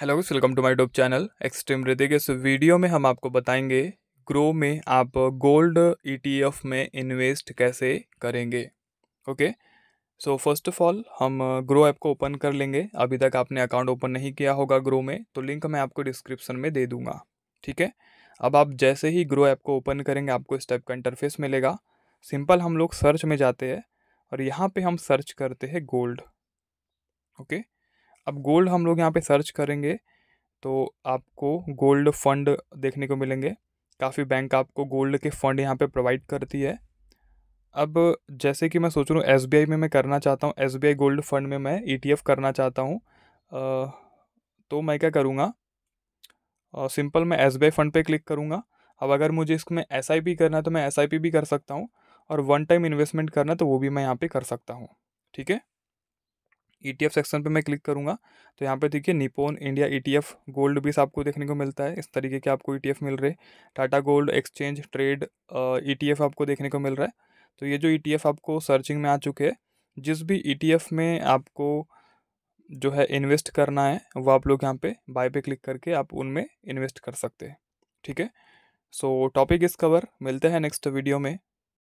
Hello welcome to my tube channel extreme Hrithik इस वीडियो में हम आपको बताएंगे ग्रो में आप गोल्ड ईटीएफ e में इन्वेस्ट कैसे करेंगे okay so first of all हम ग्रो uh, ऐप को ओपन कर लेंगे अभी तक आपने अकाउंट ओपन नहीं किया होगा ग्रो में तो लिंक मैं आपको डिस्क्रिप्शन में दे दूँगा ठीक है अब आप जैसे ही ग्रो ऐप को ओपन करेंगे आपको इस टाइप का इंटरफेस मिलेगा सिंपल हम लोग सर्च में जाते हैं और यहाँ पर हम सर्च करते हैं गोल्ड ओके okay? अब गोल्ड हम लोग यहाँ पे सर्च करेंगे तो आपको गोल्ड फंड देखने को मिलेंगे काफ़ी बैंक आपको गोल्ड के फंड यहाँ पे प्रोवाइड करती है अब जैसे कि मैं सोच रहा हूँ एस में मैं करना चाहता हूँ एस गोल्ड फंड में मैं ई e करना चाहता हूँ तो मैं क्या करूँगा सिंपल मैं एस फंड पे क्लिक करूँगा अब अगर मुझे इसमें एस करना है तो मैं एस भी कर सकता हूँ और वन टाइम इन्वेस्टमेंट करना है तो वो भी मैं यहाँ पे कर सकता हूँ ठीक है ई e सेक्शन पे मैं क्लिक करूँगा तो यहाँ पे देखिए निपोन इंडिया ई गोल्ड बीस आपको देखने को मिलता है इस तरीके के आपको ई e मिल रहे Tata gold exchange trade E आपको देखने को मिल रहा है तो ये जो ई e आपको सर्चिंग में आ चुके हैं जिस भी ई में आपको जो है इन्वेस्ट करना है वो आप लोग यहाँ पे बाय पे क्लिक करके आप उनमें इन्वेस्ट कर सकते हैं ठीक है सो टॉपिक इस कवर मिलते हैं नेक्स्ट वीडियो में